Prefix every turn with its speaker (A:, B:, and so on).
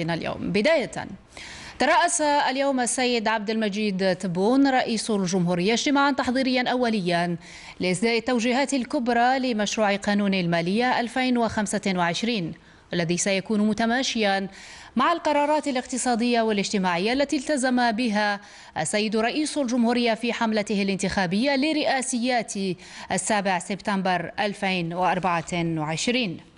A: اليوم بداية ترأس اليوم السيد عبد المجيد تبون رئيس الجمهورية اجتماعا تحضيريا أوليا لإزاء التوجيهات الكبرى لمشروع قانون المالية 2025 الذي سيكون متماشيا مع القرارات الاقتصادية والاجتماعية التي التزم بها السيد رئيس الجمهورية في حملته الانتخابية لرئاسيات السابع سبتمبر 2024